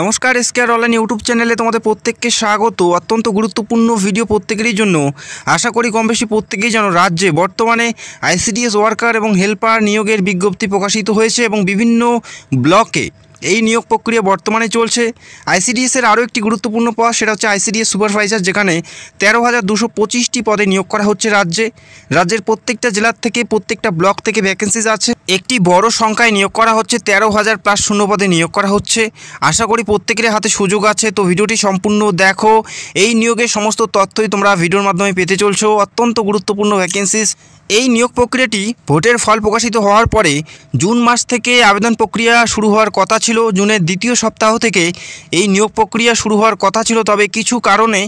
নমস্কার square online YouTube চ্যানেলে তোমাদের প্রত্যেককে স্বাগত অত্যন্ত গুরুত্বপূর্ণ ভিডিও প্রত্যেকেরই জন্য আশা করি কম বেশি প্রত্যেকেই যেন রাজ্যে বর্তমানে আইসিডিএস ওয়ার্কার এবং হেল্পার নিয়োগের বিজ্ঞপ্তি প্রকাশিত হয়েছে এবং বিভিন্ন ব্লকে এই নিয়োগ প্রক্রিয়া বর্তমানে চলছে আইসিডিএসের আরও একটি গুরুত্বপূর্ণ পদ সেটা হচ্ছে আইসিডিএস সুপারভাইজার যেখানে তেরো হাজার দুশো পঁচিশটি পদে নিয়োগ করা হচ্ছে রাজ্যে রাজ্যের প্রত্যেকটা জেলার থেকে প্রত্যেকটা ব্লক থেকে ভ্যাকেন্সিজ আছে একটি বড় সংখ্যায় নিয়োগ করা হচ্ছে তেরো হাজার প্লাস শূন্য পদে নিয়োগ করা হচ্ছে আশা করি প্রত্যেকের হাতে সুযোগ আছে তো ভিডিওটি সম্পূর্ণ দেখো এই নিয়োগের সমস্ত তথ্যই তোমরা ভিডিওর মাধ্যমে পেতে চলছো অত্যন্ত গুরুত্বপূর্ণ ভ্যাকেন্সিস এই নিয়োগ প্রক্রিয়াটি ভোটের ফল প্রকাশিত হওয়ার পরে জুন মাস থেকে আবেদন প্রক্রিয়া শুরু হওয়ার কথা ছিল ছিল জুনের দ্বিতীয় সপ্তাহ থেকে এই নিয়োগ প্রক্রিয়া শুরু হওয়ার কথা ছিল তবে কিছু কারণে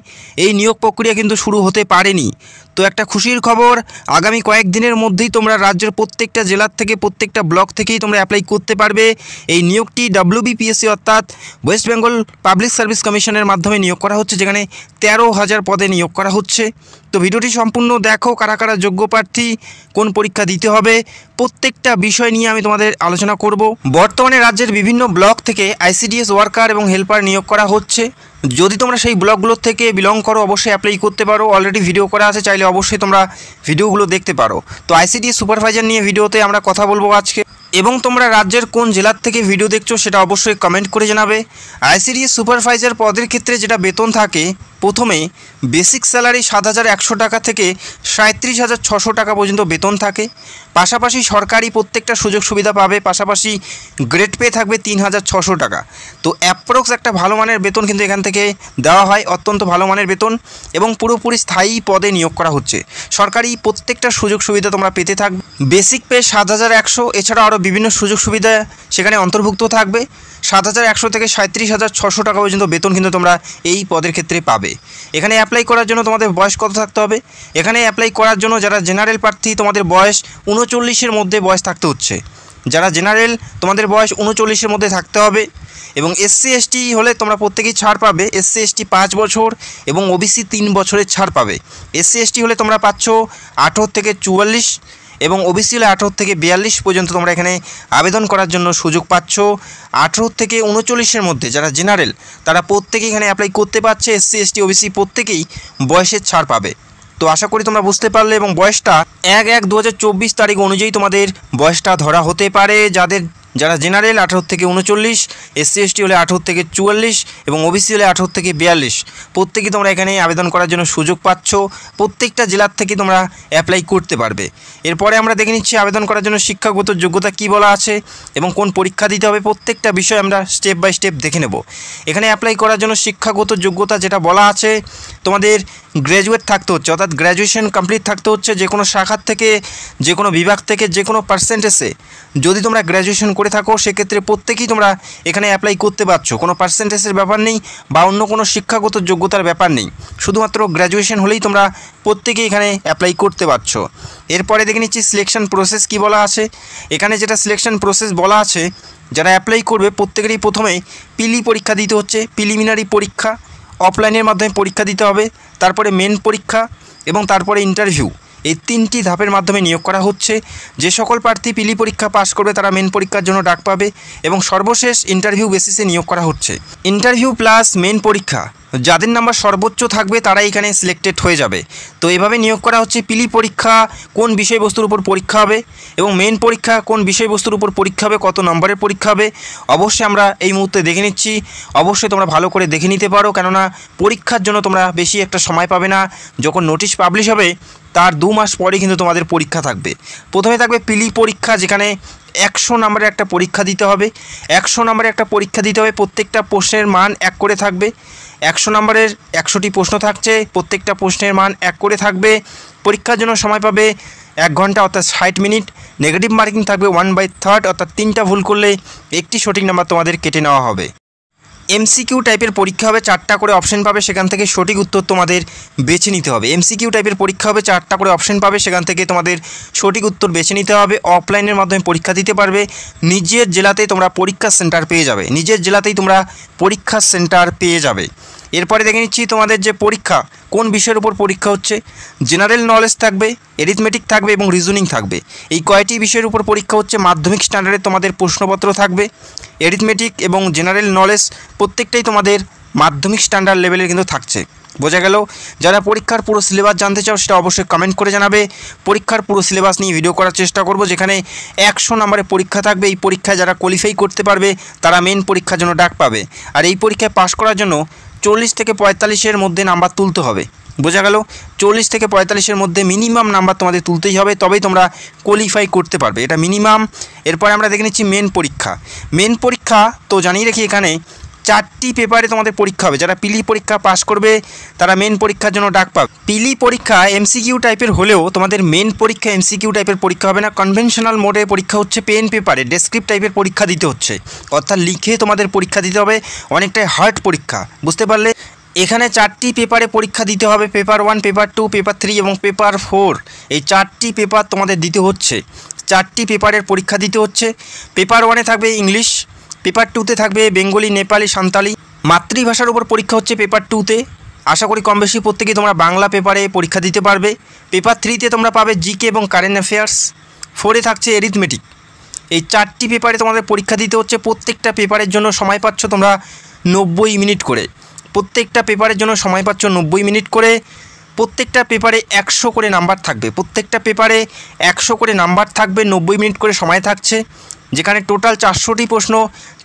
এই নিয়োগ প্রক্রিয়া কিন্তু শুরু হতে পারেনি তো একটা খুশির খবর আগামী কয়েকদিনের মধ্যেই তোমরা রাজ্যের প্রত্যেকটা জেলার থেকে প্রত্যেকটা ব্লক থেকেই তোমরা অ্যাপ্লাই করতে পারবে এই নিয়োগটি ডাব্লিউবিপিএসসি অর্থাৎ ওয়েস্ট বেঙ্গল পাবলিক সার্ভিস কমিশনের মাধ্যমে নিয়োগ করা হচ্ছে যেখানে তেরো হাজার পদে নিয়োগ করা হচ্ছে তো ভিডিওটি সম্পূর্ণ দেখো কারা কারা যোগ্য প্রার্থী কোন পরীক্ষা দিতে হবে প্রত্যেকটা বিষয় নিয়ে আমি তোমাদের আলোচনা করব বর্তমানে রাজ্যের বিভিন্ন ব্লক থেকে আইসিডিএস ওয়ার্কার এবং হেল্পার নিয়োগ করা হচ্ছে যদি তোমরা সেই ব্লগগুলোর থেকে বিলং করো অবশ্যই অ্যাপ্লাই করতে পারো অলরেডি ভিডিও করা আছে চাইলে অবশ্যই তোমরা ভিডিওগুলো দেখতে পারো তো আইসিডিএস সুপারভাইজার নিয়ে ভিডিওতে আমরা কথা বলবো আজকে এবং তোমরা রাজ্যের কোন জেলার থেকে ভিডিও দেখছো সেটা অবশ্যই কমেন্ট করে জানাবে আইসিডিএস সুপারভাইজার পদের ক্ষেত্রে যেটা বেতন থাকে প্রথমে বেসিক স্যালারি সাত হাজার একশো টাকা থেকে সাঁত্রিশ হাজার ছশো টাকা পর্যন্ত বেতন থাকে পাশাপাশি সরকারি প্রত্যেকটা সুযোগ সুবিধা পাবে পাশাপাশি গ্রেড পে থাকবে তিন হাজার ছশো টাকা তো অ্যাপ্রক্স একটা ভালো মানের বেতন কিন্তু এখান থেকে দেওয়া হয় অত্যন্ত ভালো মানের বেতন এবং পুরোপুরি স্থায়ী পদে নিয়োগ করা হচ্ছে সরকারি প্রত্যেকটা সুযোগ সুবিধা তোমরা পেতে থাকবে বেসিক পে সাত হাজার একশো এছাড়া আরও বিভিন্ন সুযোগ সুবিধা সেখানে অন্তর্ভুক্ত থাকবে সাত হাজার একশো থেকে সাঁত্রিশ হাজার ছশো টাকা পর্যন্ত বেতন কিন্তু তোমরা এই পদের ক্ষেত্রে পাবে এখানে অ্যাপ্লাই করার জন্য তোমাদের বয়স কত থাকতে হবে এখানে অ্যাপ্লাই করার জন্য যারা জেনারেল প্রার্থী তোমাদের বয়স উনচল্লিশের মধ্যে বয়স থাকতে হচ্ছে যারা জেনারেল তোমাদের বয়স উনচল্লিশের মধ্যে থাকতে হবে এবং এসসি এসটি হলে তোমরা প্রত্যেকেই ছাড় পাবে এসসি এসটি পাঁচ বছর এবং ওবিসি তিন বছরের ছাড় পাবে এসসি এসটি হলে তোমরা পাচ্ছ আঠেরো থেকে চুয়াল্লিশ এবং ওবিসিলে আঠারো থেকে বিয়াল্লিশ পর্যন্ত তোমরা এখানে আবেদন করার জন্য সুযোগ পাচ্ছ আঠেরো থেকে উনচল্লিশের মধ্যে যারা জেনারেল তারা প্রত্যেকেই এখানে অ্যাপ্লাই করতে পারছে এসসি এসটি ওবিসি প্রত্যেকেই বয়সের ছাড় পাবে তো আশা করি তোমরা বুঝতে পারলে এবং বয়সটা এক এক দু তারিখ অনুযায়ী তোমাদের বয়সটা ধরা হতে পারে যাদের যারা জেনারেল আঠারো থেকে উনচল্লিশ এসসি এসটি হলে আঠারো থেকে চুয়াল্লিশ এবং ওবিসি হলে আঠারো থেকে বিয়াল্লিশ প্রত্যেকেই তোমরা এখানে আবেদন করার জন্য সুযোগ পাচ্ছ প্রত্যেকটা জেলার থেকে তোমরা অ্যাপ্লাই করতে পারবে এরপরে আমরা দেখে নিচ্ছি আবেদন করার জন্য শিক্ষাগত যোগ্যতা কি বলা আছে এবং কোন পরীক্ষা দিতে হবে প্রত্যেকটা বিষয় আমরা স্টেপ বাই স্টেপ দেখে নেব এখানে অ্যাপ্লাই করার জন্য শিক্ষাগত যোগ্যতা যেটা বলা আছে তোমাদের গ্র্যাজুয়েট থাকতে হচ্ছে অর্থাৎ গ্র্যাজুয়েশন কমপ্লিট থাকতে হচ্ছে যে কোনো শাখার থেকে যে কোনো বিভাগ থেকে যে কোনো পার্সেন্টেজে যদি তোমরা গ্র্যাজুয়েশন করে থাকো সেক্ষেত্রে প্রত্যেকেই তোমরা এখানে অ্যাপ্লাই করতে পারছো কোনো পার্সেন্টেজের ব্যাপার নেই বা অন্য কোনো শিক্ষাগত যোগ্যতার ব্যাপার নেই শুধুমাত্র গ্র্যাজুয়েশন হলেই তোমরা প্রত্যেকেই এখানে অ্যাপ্লাই করতে পারছো এরপরে দেখে নিচ্ছি সিলেকশন প্রসেস কি বলা আছে এখানে যেটা সিলেকশন প্রসেস বলা আছে যারা অ্যাপ্লাই করবে প্রত্যেকেরই প্রথমে পিলি পরীক্ষা দিতে হচ্ছে প্রিলিমিনারি পরীক্ষা অফলাইনের মাধ্যমে পরীক্ষা দিতে হবে তারপরে মেন পরীক্ষা এবং তারপরে ইন্টারভিউ এই তিনটি ধাপের মাধ্যমে নিয়োগ করা হচ্ছে যে সকল প্রার্থী পিলি পরীক্ষা পাশ করবে তারা মেন পরীক্ষার জন্য ডাক পাবে এবং সর্বশেষ ইন্টারভিউ বেসিসে নিয়োগ করা হচ্ছে ইন্টারভিউ প্লাস মেন পরীক্ষা যাদের নাম্বার সর্বোচ্চ থাকবে তারা এখানে সিলেক্টেড হয়ে যাবে তো এভাবে নিয়োগ করা হচ্ছে পিলি পরীক্ষা কোন বিষয়বস্তুর উপর পরীক্ষা হবে এবং মেন পরীক্ষা কোন বিষয়বস্তুর উপর পরীক্ষা হবে কত নম্বরের পরীক্ষা হবে অবশ্যই আমরা এই মুহূর্তে দেখে নিচ্ছি অবশ্যই তোমরা ভালো করে দেখে নিতে পারো কেননা পরীক্ষার জন্য তোমরা বেশি একটা সময় পাবে না যখন নোটিশ পাবলিশ হবে তার দু মাস পরে কিন্তু তোমাদের পরীক্ষা থাকবে প্রথমে থাকবে পিলি পরীক্ষা যেখানে একশো নম্বরের একটা পরীক্ষা দিতে হবে একশো নম্বরের একটা পরীক্ষা দিতে হবে প্রত্যেকটা প্রশ্নের মান এক করে থাকবে একশো নম্বরের একশোটি প্রশ্ন থাকছে প্রত্যেকটা প্রশ্নের মান এক করে থাকবে পরীক্ষার জন্য সময় পাবে এক ঘন্টা অর্থাৎ ষাট মিনিট নেগেটিভ মার্কিং থাকবে ওয়ান বাই থার্ড অর্থাৎ তিনটা ভুল করলে একটি সঠিক নাম্বার তোমাদের কেটে নেওয়া হবে এমসিকিউ টাইপের পরীক্ষা হবে চারটা করে অপশন পাবে সেখান থেকে সঠিক উত্তর তোমাদের বেছে নিতে হবে এমসিকিউ টাইপের পরীক্ষা হবে চারটা করে অপশন পাবে সেখান থেকে তোমাদের সঠিক উত্তর বেছে নিতে হবে অফলাইনের মাধ্যমে পরীক্ষা দিতে পারবে নিজের জেলাতেই তোমরা পরীক্ষা সেন্টার পেয়ে যাবে নিজের জেলাতেই তোমরা পরীক্ষা সেন্টার পেয়ে যাবে এরপরে দেখে নিচ্ছি তোমাদের যে পরীক্ষা কোন বিষয়ের উপর পরীক্ষা হচ্ছে জেনারেল নলেজ থাকবে এরিথমেটিক থাকবে এবং রিজনিং থাকবে এই কয়টি বিষয়ের উপর পরীক্ষা হচ্ছে মাধ্যমিক স্ট্যান্ডার্ডে তোমাদের প্রশ্নপত্র থাকবে এরিথমেটিক এবং জেনারেল নলেজ প্রত্যেকটাই তোমাদের মাধ্যমিক স্ট্যান্ডার্ড লেভেলের কিন্তু থাকছে বোঝা গেল যারা পরীক্ষার পুরো সিলেবাস জানতে চাও সেটা অবশ্যই কমেন্ট করে জানাবে পরীক্ষার পুরো সিলেবাস নিয়ে ভিডিও করার চেষ্টা করব যেখানে একশো নম্বরে পরীক্ষা থাকবে এই পরীক্ষায় যারা কোয়ালিফাই করতে পারবে তারা মেন পরীক্ষার জন্য ডাক পাবে আর এই পরীক্ষায় পাশ করার জন্য চল্লিশ থেকে পঁয়তাল্লিশের মধ্যে নাম্বার তুলতে হবে বোঝা গেল চল্লিশ থেকে পঁয়তাল্লিশের মধ্যে মিনিমাম নাম্বার তোমাদের তুলতেই হবে তবেই তোমরা কোয়ালিফাই করতে পারবে এটা মিনিমাম এরপরে আমরা দেখে নিচ্ছি মেন পরীক্ষা মেন পরীক্ষা তো জানিয়ে রাখি এখানে চারটি পেপারে তোমাদের পরীক্ষা হবে যারা পিলি e পরীক্ষা পাস করবে তারা মেন পরীক্ষার জন্য ডাক পাবে পিলি e পরীক্ষা এমসিকিউ টাইপের হলেও তোমাদের মেন পরীক্ষা এমসিকিউ টাইপের পরীক্ষা হবে না কনভেনশনাল মোডে পরীক্ষা হচ্ছে পেন পেপারে ডেসক্রিপ্ট টাইপের পরীক্ষা দিতে হচ্ছে অর্থাৎ লিখে তোমাদের পরীক্ষা দিতে হবে অনেকটাই হার্ড পরীক্ষা বুঝতে পারলে এখানে চারটি পেপারে পরীক্ষা দিতে হবে paper one paper two paper three এবং পেপার ফোর এই চারটি পেপার তোমাদের দিতে হচ্ছে চারটি পেপারের পরীক্ষা দিতে হচ্ছে পেপার ওয়ানে থাকবে ইংলিশ পেপার টুতে থাকবে বেঙ্গলি নেপালি সান্তালি মাতৃভাষার উপর পরীক্ষা হচ্ছে পেপার টুতে আশা করি কম বেশি প্রত্যেকেই তোমরা বাংলা পেপারে পরীক্ষা দিতে পারবে পেপার থ্রিতে তোমরা পাবে জিকে এবং কারেন্ট অ্যাফেয়ার্স ফোরে থাকছে এরিথমেটিক এই চারটি পেপারে তোমাদের পরীক্ষা দিতে হচ্ছে প্রত্যেকটা পেপারের জন্য সময় পাচ্ছ তোমরা নব্বই মিনিট করে প্রত্যেকটা পেপারের জন্য সময় পাচ্ছ নব্বই মিনিট করে প্রত্যেকটা পেপারে একশো করে নাম্বার থাকবে প্রত্যেকটা পেপারে একশো করে নাম্বার থাকবে নব্বই মিনিট করে সময় থাকছে যেখানে টোটাল চারশোটি প্রশ্ন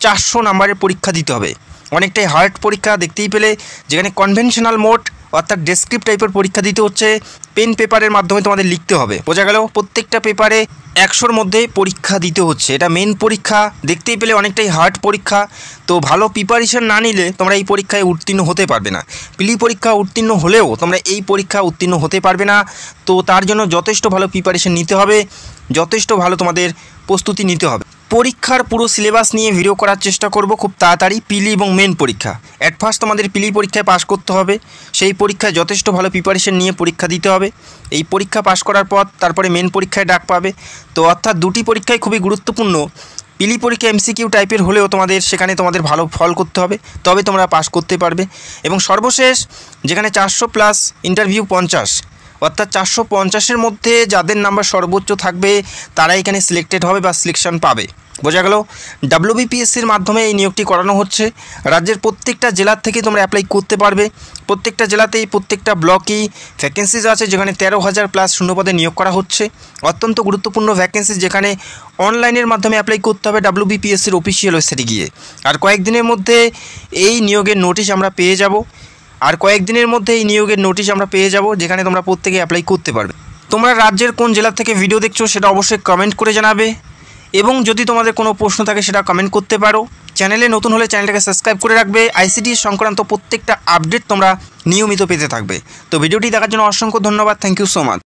চারশো নাম্বারের পরীক্ষা দিতে হবে অনেকটাই হার্ড পরীক্ষা দেখতেই পেলে যেখানে কনভেনশনাল মোড অর্থাৎ ডেসক্রিপ্ট টাইপের পরীক্ষা দিতে হচ্ছে পেন পেপারের মাধ্যমে তোমাদের লিখতে হবে বোঝা গেল প্রত্যেকটা পেপারে একশোর মধ্যে পরীক্ষা দিতে হচ্ছে এটা মেন পরীক্ষা দেখতেই পেলে অনেকটাই হার্ড পরীক্ষা তো ভালো প্রিপারেশন না নিলে তোমরা এই পরীক্ষায় উত্তীর্ণ হতে পারবে না পিলি পরীক্ষা উত্তীর্ণ হলেও তোমরা এই পরীক্ষা উত্তীর্ণ হতে পারবে না তো তার জন্য যথেষ্ট ভালো প্রিপারেশন নিতে হবে যথেষ্ট ভালো তোমাদের প্রস্তুতি নিতে হবে পরীক্ষার পুরো সিলেবাস নিয়ে ভিডিও করার চেষ্টা করব খুব তাড়াতাড়ি পিলি এবং মেন পরীক্ষা অ্যাট ফার্স্ট আমাদের পিলি পরীক্ষায় পাশ করতে হবে সেই পরীক্ষায় যথেষ্ট ভালো প্রিপারেশন নিয়ে পরীক্ষা দিতে হবে এই পরীক্ষা পাশ করার পর তারপরে মেন পরীক্ষায় ডাক পাবে তো অর্থাৎ দুটি পরীক্ষায় খুবই গুরুত্বপূর্ণ পিলি পরীক্ষা এমসিকিউ টাইপের হলেও তোমাদের সেখানে তোমাদের ভালো ফল করতে হবে তবে তোমরা পাশ করতে পারবে এবং সর্বশেষ যেখানে চারশো প্লাস ইন্টারভিউ পঞ্চাশ অর্থাৎ চারশো পঞ্চাশের মধ্যে যাদের নাম্বার সর্বোচ্চ থাকবে তারা এখানে সিলেক্টেড হবে বা সিলেকশন পাবে বোঝা গেল বিপিএসসির মাধ্যমে এই নিয়োগটি করানো হচ্ছে রাজ্যের প্রত্যেকটা জেলার থেকে তোমরা অ্যাপ্লাই করতে পারবে প্রত্যেকটা জেলাতেই প্রত্যেকটা ব্লকেই ভ্যাকেন্সিজ আছে যেখানে তেরো হাজার প্লাস শূন্যপদে নিয়োগ করা হচ্ছে অত্যন্ত গুরুত্বপূর্ণ ভ্যাকেন্সি যেখানে অনলাইনের মাধ্যমে অ্যাপ্লাই করতে হবে বিপিএসসির অফিসিয়াল ওয়েবসাইটে গিয়ে আর কয়েকদিনের মধ্যে এই নিয়োগের নোটিশ আমরা পেয়ে যাব আর কয়েকদিনের মধ্যে এই নিয়োগের নোটিশ আমরা পেয়ে যাব যেখানে তোমরা প্রত্যেকে অ্যাপ্লাই করতে পারবে তোমরা রাজ্যের কোন জেলা থেকে ভিডিও দেখছো সেটা অবশ্যই কমেন্ট করে জানাবে এবং যদি তোমাদের কোনো প্রশ্ন থাকে সেটা কমেন্ট করতে পারো চ্যানেলে নতুন হলে চ্যানেলটাকে সাবস্ক্রাইব করে রাখবে আইসিটি e সংক্রান্ত প্রত্যেকটা আপডেট তোমরা নিয়মিত পেতে থাকবে তো ভিডিওটি দেখার জন্য অসংখ্য ধন্যবাদ থ্যাংক ইউ সো মাচ